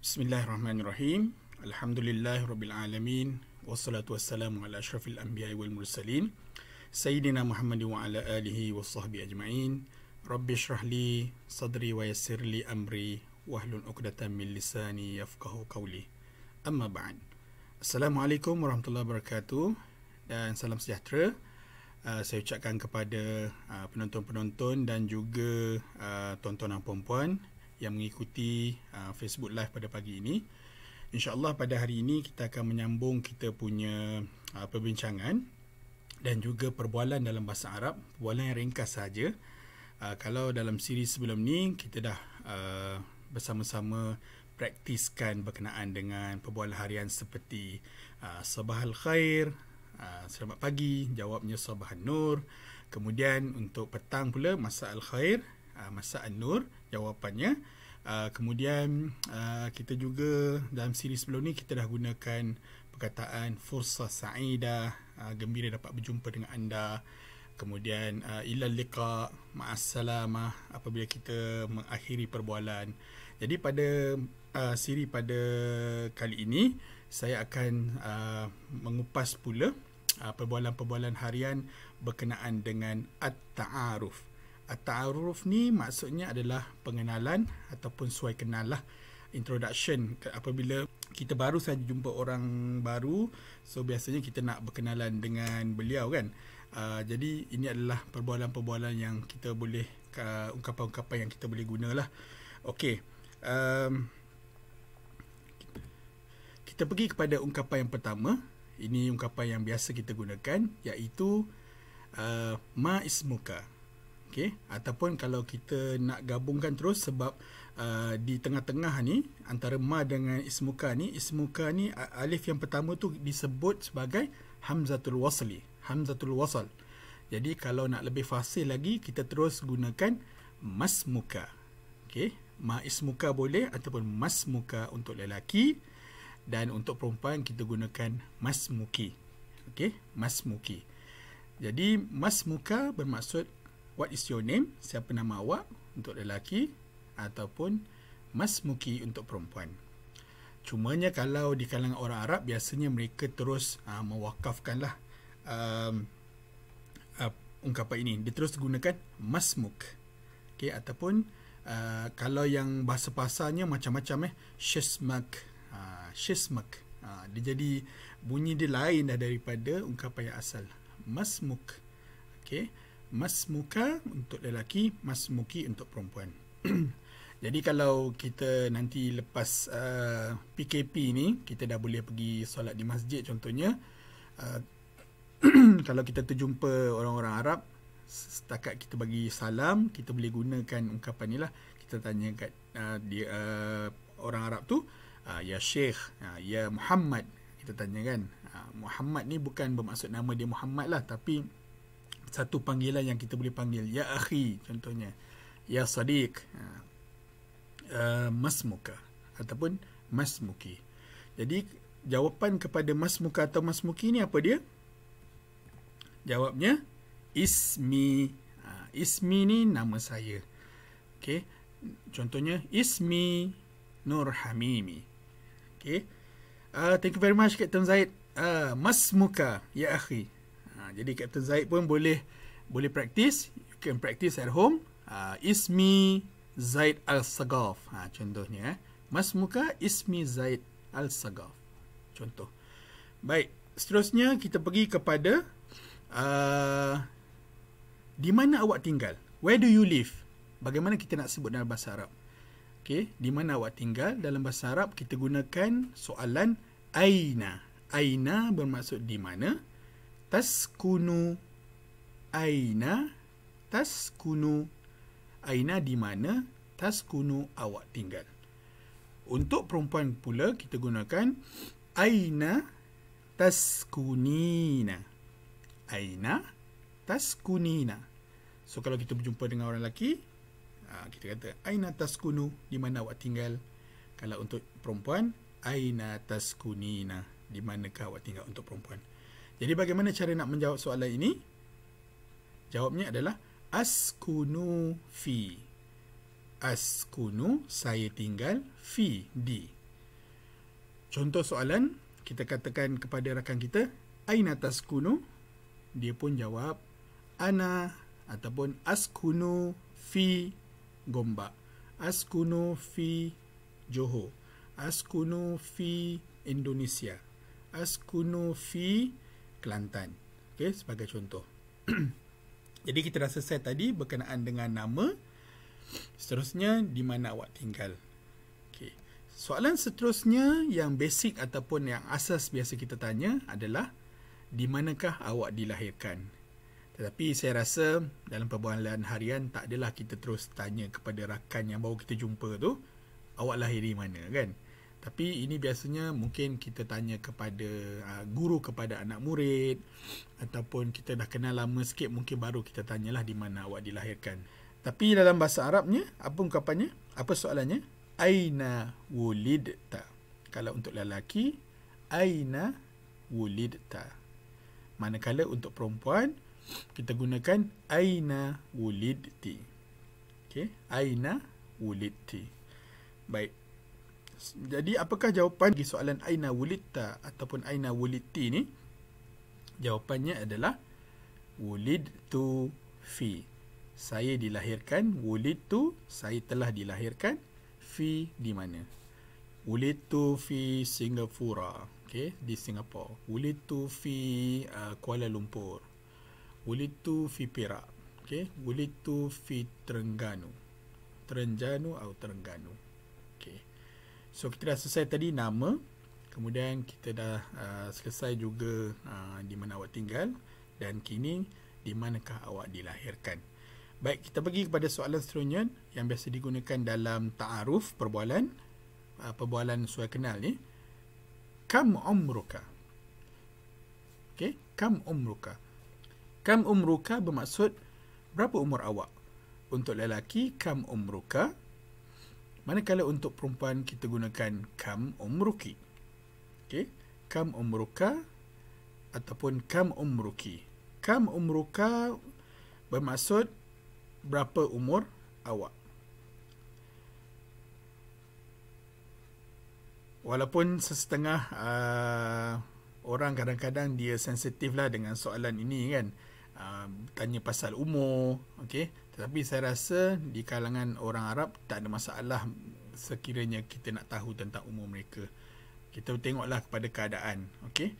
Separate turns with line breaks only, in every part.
Bismillahirrahmanirrahim. Alhamdulillahirrabbilalamin. Wassalatu wassalamu ala ashrafil anbiya wal mursalin. Sayyidina Muhammad wa ala alihi wa ajma'in. Rabbi syrahli sadri wa yassirli amri wahlun uqdatan min lisani yafqahu qawli. Amma ba'an. Assalamualaikum warahmatullahi wabarakatuh dan salam sejahtera. Uh, saya ucapkan kepada uh, penonton-penonton dan juga uh, ah, tontonan perempuan yang mengikuti uh, Facebook Live pada pagi ini. InsyaAllah pada hari ini kita akan menyambung kita punya uh, perbincangan dan juga perbualan dalam bahasa Arab, perbualan yang ringkas saja. Uh, kalau dalam siri sebelum ni kita dah uh, bersama-sama praktiskan berkenaan dengan perbualan harian seperti uh, sabahul khair, uh, selamat pagi, jawabnya sabahun nur. Kemudian untuk petang pula masa al khair, uh, masa an nur, jawapannya Ah, kemudian uh, kita juga dalam siri sebelum ni kita dah gunakan perkataan fursa saida uh, gembira dapat berjumpa dengan anda kemudian uh, ilal liqa ma'assalamah apabila kita mengakhiri perbualan jadi pada uh, siri pada kali ini saya akan uh, mengupas pula uh, perbualan-perbualan harian berkenaan dengan at-ta'aruf At-ta'aruf ni maksudnya adalah pengenalan ataupun suai kenal lah introduction apabila kita baru saja jumpa orang baru so biasanya kita nak berkenalan dengan beliau kan uh, jadi ini adalah perbualan-perbualan yang kita boleh uh, ungkapan-ungkapan yang kita boleh gunalah okey um, kita pergi kepada ungkapan yang pertama ini ungkapan yang biasa kita gunakan iaitu uh, ma ismuka okay? ataupun kalau kita nak gabungkan terus sebab uh, di tengah-tengah ni antara ma dengan ismuka ni ismuka ni alif yang pertama tu disebut sebagai hamzatul wasli hamzatul wasal jadi kalau nak lebih fasih lagi kita terus gunakan masmuka okey ma ismuka boleh ataupun masmuka untuk lelaki dan untuk perempuan kita gunakan masmuki okey masmuki jadi masmuka bermaksud what is your name siapa nama awak untuk lelaki ataupun Mas Muki untuk perempuan cumanya kalau di kalangan orang Arab biasanya mereka terus ah, mewakafkan lah um, uh, ungkapan ini dia terus gunakan Mas Muk, okay ataupun uh, kalau yang bahasa pasarnya macam-macam eh shismak uh, shismak uh, dia jadi bunyi dia lain dah daripada ungkapan yang asal Muk, okay. Mas muka untuk lelaki, Mas masmuki untuk perempuan. Jadi kalau kita nanti lepas uh, PKP ni, kita dah boleh pergi solat di masjid contohnya. Uh, kalau kita terjumpa orang-orang Arab, setakat kita bagi salam, kita boleh gunakan ungkapan ni lah. Kita tanya kat uh, dia, uh, orang Arab tu, uh, Ya Sheikh, uh, Ya Muhammad. Kita tanya kan, uh, Muhammad ni bukan bermaksud nama dia Muhammad lah, tapi satu panggilan yang kita boleh panggil ya akhi contohnya ya sadiq uh, masmuka ataupun masmuki jadi jawapan kepada masmuka atau masmuki ni apa dia jawabnya ismi uh, ismi ni nama saya okey contohnya ismi nur hamimi okey uh, thank you very much captain zaid uh, masmuka ya akhi Ah, jadi Captain Zaid pun boleh boleh praktis, You can practice at home. Uh, ismi Zaid Al-Sagaf. Ha, contohnya. Eh. Mas Muka Ismi Zaid Al-Sagaf. Contoh. Baik. Seterusnya kita pergi kepada uh, di mana awak tinggal? Where do you live? Bagaimana kita nak sebut dalam bahasa Arab? Okay. Di mana awak tinggal? Dalam bahasa Arab kita gunakan soalan Aina. Aina bermaksud di mana? taskunu aina taskunu aina di mana taskunu awak tinggal untuk perempuan pula kita gunakan aina taskunina aina taskunina so kalau kita berjumpa dengan orang lelaki ha, kita kata aina taskunu di mana awak tinggal kalau untuk perempuan aina taskunina di manakah awak tinggal untuk perempuan jadi bagaimana cara nak menjawab soalan ini? Jawabnya adalah askunu fi. Askunu saya tinggal fi di. Contoh soalan kita katakan kepada rakan kita aina taskunu? Dia pun jawab ana ataupun askunu fi Gombak. Askunu fi Johor. Askunu fi Indonesia. Askunu fi Kelantan. okay sebagai contoh. Jadi kita dah selesai tadi berkenaan dengan nama. Seterusnya di mana awak tinggal. Okey. Soalan seterusnya yang basic ataupun yang asas biasa kita tanya adalah di manakah awak dilahirkan. Tetapi saya rasa dalam perbualan harian tak adalah kita terus tanya kepada rakan yang baru kita jumpa tu awak lahir di mana kan. Tapi ini biasanya mungkin kita tanya kepada uh, guru kepada anak murid ataupun kita dah kenal lama sikit mungkin baru kita tanyalah di mana awak dilahirkan. Tapi dalam bahasa Arabnya apa ungkapannya? Apa soalannya? Aina wulidta. Kalau untuk lelaki aina wulidta. Manakala untuk perempuan kita gunakan aina wulidti. Okay? aina wulidti. Baik. Jadi apakah jawapan bagi soalan aina wulidta ataupun aina wuliti ni? Jawapannya adalah tu fi. Saya dilahirkan tu saya telah dilahirkan fi di mana? tu fi Singapura. okay di Singapura. Wulidtu fi uh, Kuala Lumpur. tu fi Perak. okay. Okey, tu fi Terengganu. Terengganu atau Terengganu. So kita dah selesai tadi nama Kemudian kita dah uh, selesai juga uh, di mana awak tinggal Dan kini di manakah awak dilahirkan Baik kita pergi kepada soalan seterusnya Yang biasa digunakan dalam ta'aruf perbualan uh, Perbualan suai kenal ni Kam umruka Okay, kam umruka Kam umruka bermaksud berapa umur awak Untuk lelaki kam umruka Manakala untuk perempuan kita gunakan kam umruki. Okey, kam umruka ataupun kam umruki. Kam umruka bermaksud berapa umur awak. Walaupun setengah uh, orang kadang-kadang dia sensitif lah dengan soalan ini kan. Uh, tanya pasal umur, okey. Tetapi saya rasa di kalangan orang Arab tak ada masalah sekiranya kita nak tahu tentang umur mereka. Kita tengoklah kepada keadaan. Okey.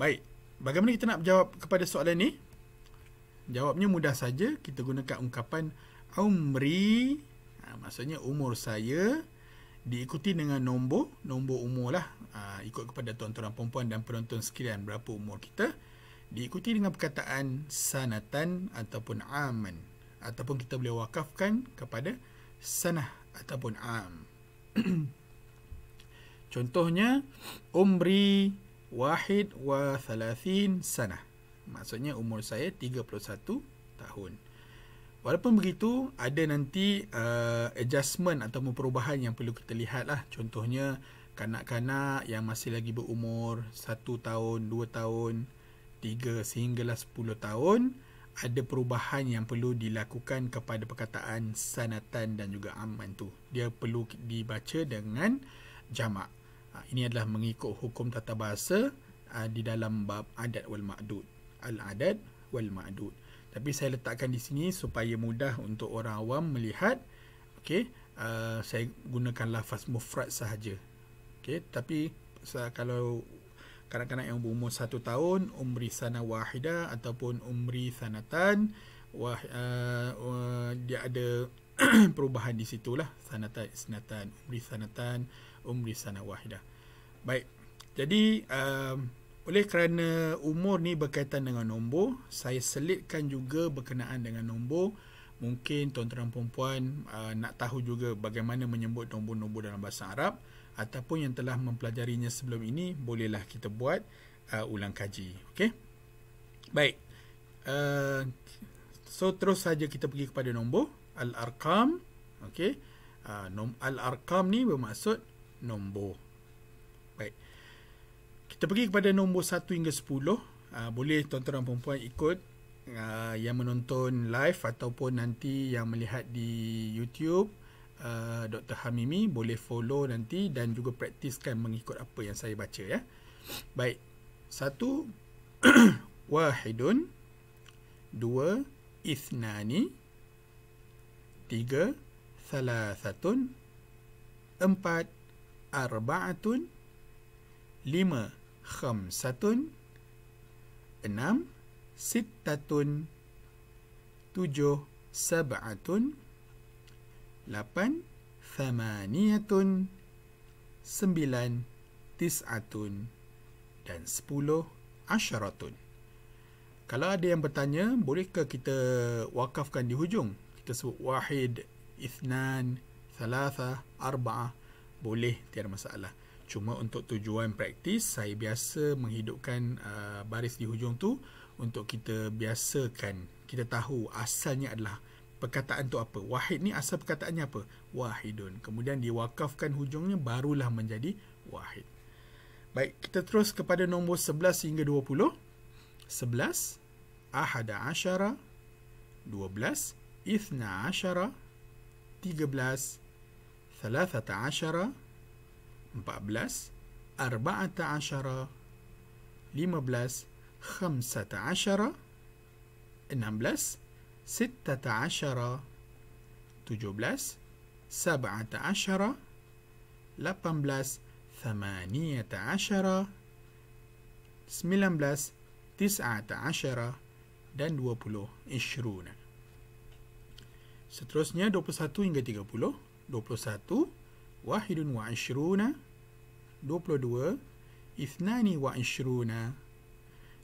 Baik. Bagaimana kita nak jawab kepada soalan ni? Jawabnya mudah saja. Kita gunakan ungkapan umri. Ha, maksudnya umur saya diikuti dengan nombor. Nombor umur lah. Ha, ikut kepada tuan-tuan perempuan dan penonton sekiranya berapa umur kita. Diikuti dengan perkataan sanatan ataupun aman ataupun kita boleh wakafkan kepada sanah ataupun am. Contohnya umri wahid wa thalathin sanah. Maksudnya umur saya 31 tahun. Walaupun begitu, ada nanti uh, adjustment atau perubahan yang perlu kita lihat lah. Contohnya kanak-kanak yang masih lagi berumur 1 tahun, 2 tahun, 3 sehinggalah 10 tahun ada perubahan yang perlu dilakukan kepada perkataan sanatan dan juga aman tu. Dia perlu dibaca dengan jamak. Ha, ini adalah mengikut hukum tata bahasa ha, di dalam bab adat wal ma'dud. Al-adat wal ma'dud. Tapi saya letakkan di sini supaya mudah untuk orang awam melihat. Okey, uh, saya gunakan lafaz mufrad sahaja. Okey, tapi kalau kanak-kanak yang berumur satu tahun umri sana wahida ataupun umri sanatan wah, uh, wah dia ada perubahan di situlah sanatan sanatan umri sanatan umri sana wahida baik jadi um, oleh kerana umur ni berkaitan dengan nombor saya selitkan juga berkenaan dengan nombor mungkin tuan-tuan perempuan uh, ah, nak tahu juga bagaimana menyebut nombor-nombor dalam bahasa Arab ataupun yang telah mempelajarinya sebelum ini bolehlah kita buat uh, ulang kaji Okay. baik uh, so terus saja kita pergi kepada nombor al arkam Okay. uh, nom- al arkam ni bermaksud nombor baik kita pergi kepada nombor 1 hingga 10 uh, boleh tuan-tuan perempuan ikut uh, yang menonton live ataupun nanti yang melihat di YouTube uh, ah, Dr. Hamimi boleh follow nanti dan juga praktiskan mengikut apa yang saya baca ya. Baik. Satu wahidun dua ithnani tiga salasatun empat arba'atun lima khamsatun enam sittatun tujuh sab'atun lapan thamaniyatun sembilan tis'atun dan sepuluh asyaratun kalau ada yang bertanya bolehkah kita wakafkan di hujung kita sebut wahid ithnan thalatha arba'ah boleh tiada masalah cuma untuk tujuan praktis saya biasa menghidupkan uh, baris di hujung tu untuk kita biasakan kita tahu asalnya adalah perkataan tu apa wahid ni asal perkataannya apa wahidun kemudian diwakafkan hujungnya barulah menjadi wahid baik kita terus kepada nombor 11 hingga 20 11 ahada asyara 12 ithna asyara 13 thalathata asyara 14 arba'ata asyara 15 16 17 18 19 خمسة عشرة إنهم بلس ستة عشرة تجو بلس سبعة عشرة لبن بلس ثمانية عشرة سميلن بلس تسعة عشرة دان دوبلو إشرونة سترسنيا دوبو ساتو إنجا تيجا بلو دوبو ساتو واحد وعشرونة دوبلو دو اثنان وعشرونة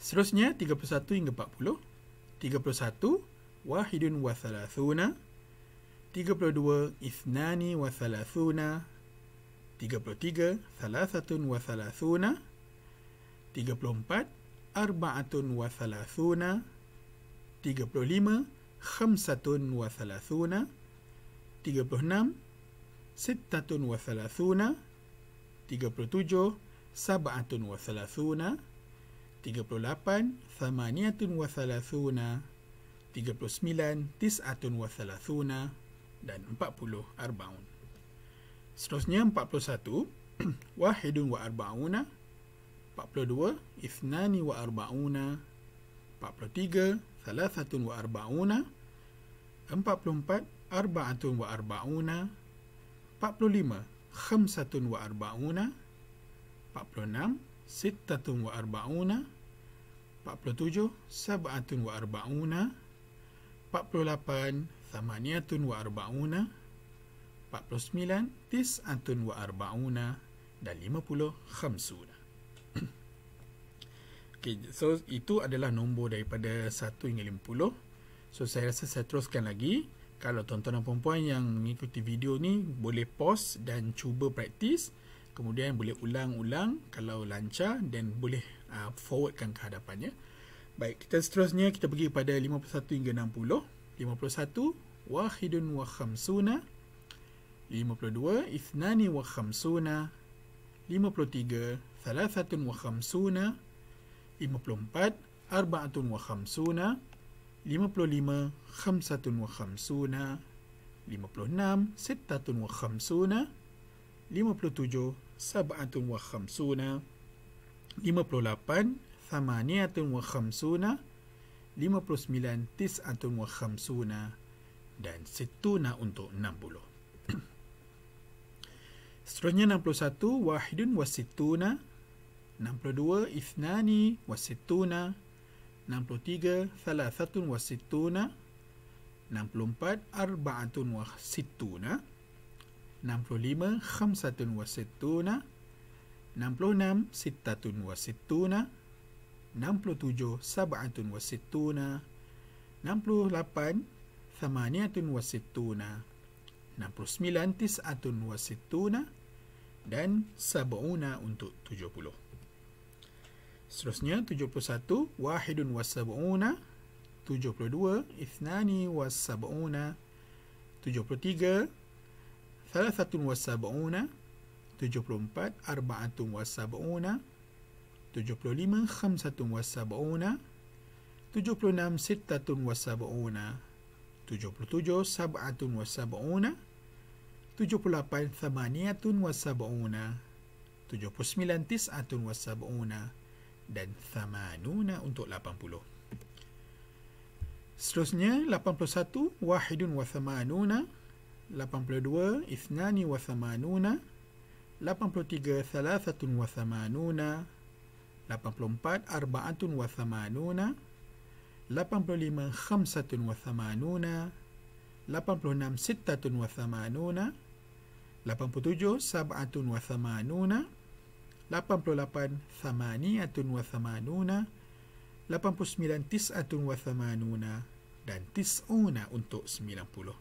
Seterusnya 31 hingga 40 31 Wahidun wa thalathuna 32 Ithnani wa thalathuna 33 Thalathatun wa thalathuna 34 Arba'atun wa thalathuna 35 Khamsatun wa thalathuna 36 Sittatun wa thalathuna 37 Sab'atun wa thalathuna 38 39 40 38 thamaniyatun wa thalathuna 39 tis'atun wa thalathuna dan 40 arbaun seterusnya 41 wahidun wa arbauna 42 ithnani wa arbauna 43 thalathatun wa arbauna 44 arba'atun wa arbauna 45 khamsatun wa arbauna 46 sittatun wa arba'una 47 sab'atun wa arba'una 48 thamaniatun wa arba'una 49 tis'atun wa arba'una dan 50 khamsuna Okay, so itu adalah nombor daripada 1 hingga 50. So saya rasa saya teruskan lagi. Kalau tuan-tuan dan puan yang mengikuti video ni boleh pause dan cuba praktis kemudian boleh ulang-ulang kalau lancar dan boleh uh, forwardkan ke hadapannya baik kita seterusnya kita pergi pada 51 hingga 60 51 wahidun wa khamsuna 52 ithnani wa khamsuna 53 thalathatun wa khamsuna 54 arba'atun wa khamsuna 55 khamsatun wa khamsuna 56 sittatun wa khamsuna 57 sab'atun wa khamsuna 58 thamaniyatun wa khamsuna 59 tis'atun wa khamsuna dan situna untuk 60 Seterusnya 61 wahidun wa situna 62 ithnani wa situna 63 thalathatun wa situna 64 arba'atun wa situna 65 65 khamsatun wa 66 sittatun wa 67 sab'atun wa 68 thamaniyatun wa 69 tis'atun wa sittuna dan sab'una untuk 70 Seterusnya 71 wahidun wa sab'una 72 ithnani wa sab'una 73 Thalathatun wasaba'una 74 Arba'atun wasaba'una 75 Khamsatun wasaba'una 76 Sittatun wasaba'una tujuh Sab'atun wasaba'una 78 Thamaniyatun wasaba'una 79 Tis'atun wasaba'una Dan Thamanuna untuk lapan puluh. Seterusnya 81 Wahidun wa thamanuna 82 Ithnani wa thamanuna 83 Thalathatun wa thamanuna 84 Arba'atun wa thamanuna 85 Khamsatun wa thamanuna 86 Sittatun wa thamanuna 87 Sab'atun wa thamanuna 88 Thamaniatun wa thamanuna 89 Tis'atun wa thamanuna dan tis'una untuk sembilan puluh.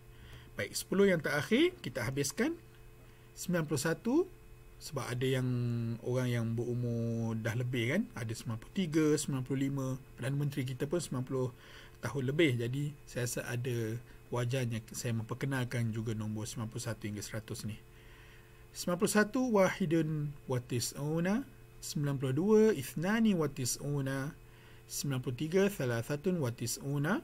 Baik, 10 yang terakhir kita habiskan. 91 sebab ada yang orang yang berumur dah lebih kan. Ada 93, 95. Perdana Menteri kita pun 90 tahun lebih. Jadi saya rasa ada wajarnya saya memperkenalkan juga nombor 91 hingga 100 ni. 91 Wahidun Watis'una 92 Ithnani Watis'una 93 Thalathatun Watis'una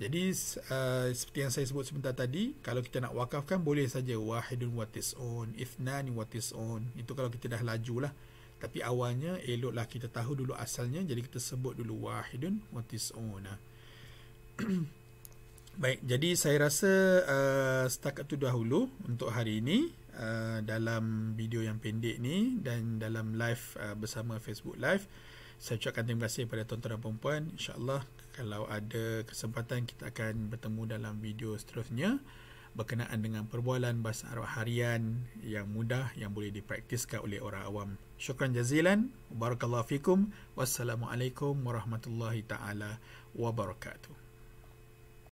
Jadi uh, seperti yang saya sebut sebentar tadi, kalau kita nak wakafkan boleh saja wahidun wa tis'un, ithnan wa tis'un. Itu kalau kita dah laju lah. Tapi awalnya eloklah kita tahu dulu asalnya. Jadi kita sebut dulu wahidun wa tis'un. Ah. Baik, jadi saya rasa uh, setakat itu dahulu untuk hari ini uh, dalam video yang pendek ni dan dalam live uh, bersama Facebook Live. Saya ucapkan terima kasih kepada tuan-tuan dan puan-puan. InsyaAllah kalau ada kesempatan kita akan bertemu dalam video seterusnya berkenaan dengan perbualan bahasa Arab harian yang mudah yang boleh dipraktiskan oleh orang awam. Syukran jazilan. Barakallahu fikum. Wassalamualaikum warahmatullahi taala wabarakatuh.